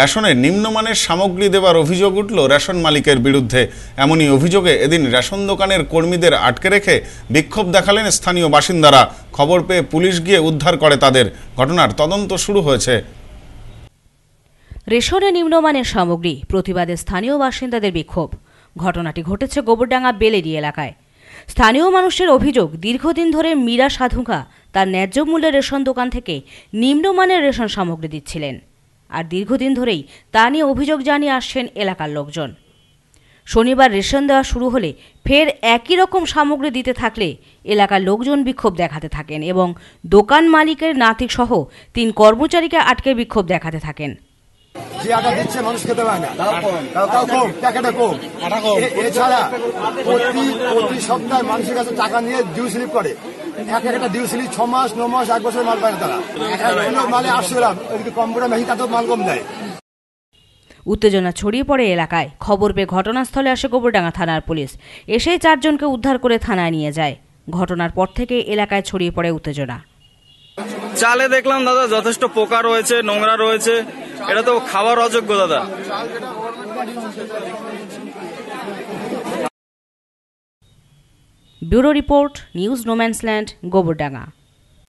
রেশনে নিম্নমানের সামগ্রী দেবার অভিযোগ উঠল রেশন মালিকের বিরুদ্ধে এমনই অভিযোগে এদিন রেশন দোকানের কর্মীদের আটকে রেখে বিক্ষোভ দেখালেন স্থানীয় বাসিন্দারা খবর পেয়ে পুলিশ গিয়ে উদ্ধার করে তাদের ঘটনার তদন্ত শুরু হয়েছে রেশনে নিম্নমানের সামগ্রী প্রতিবাদে স্থানীয় বাসিন্দাদের বিক্ষোভ ঘটনাটি ঘটেছে গোবরডাঙ্গা বেলেরি এলাকায় স্থানীয় মানুষের অভিযোগ দীর্ঘদিন ধরে মীরা সাধুকা তার ন্যায্য মূল্যের রেশন দোকান থেকে নিম্নমানের রেশন সামগ্রী দিচ্ছিলেন আর দীর্ঘদিন ধরেই তা নিয়ে অভিযোগ জানিয়ে আসছেন এলাকার লোকজন শনিবার রেশন দেওয়া শুরু হলে ফের একই রকম সামগ্রী দিতে থাকলে এলাকার লোকজন বিক্ষোভ দেখাতে থাকেন এবং দোকান মালিকের নাতিক সহ তিন কর্মচারীকে আটকে বিক্ষোভ দেখাতে থাকেন এছাড়া প্রতি সপ্তাহে মানুষের কাছে টাকা নিয়ে ডিউ স্লিপ করে একটা ছ মাস ন মাস এক বছর মাল পায় তারা মালে কম করে মেহি মাল কম দেয় উত্তেজনা ছড়িয়ে পড়ে এলাকায় খবর পেয়ে ঘটনাস্থলে আসে গোবরডাঙ্গা থানার পুলিশ এসেই চারজনকে উদ্ধার করে থানায় নিয়ে যায় ঘটনার পর থেকে এলাকায় ছড়িয়ে পড়ে উত্তেজনা চালে দেখলাম দাদা যথেষ্ট পোকা রয়েছে নোংরা রয়েছে এটা তো খাওয়ার অযোগ্য দাদা bureau report news no man's land Gobardanga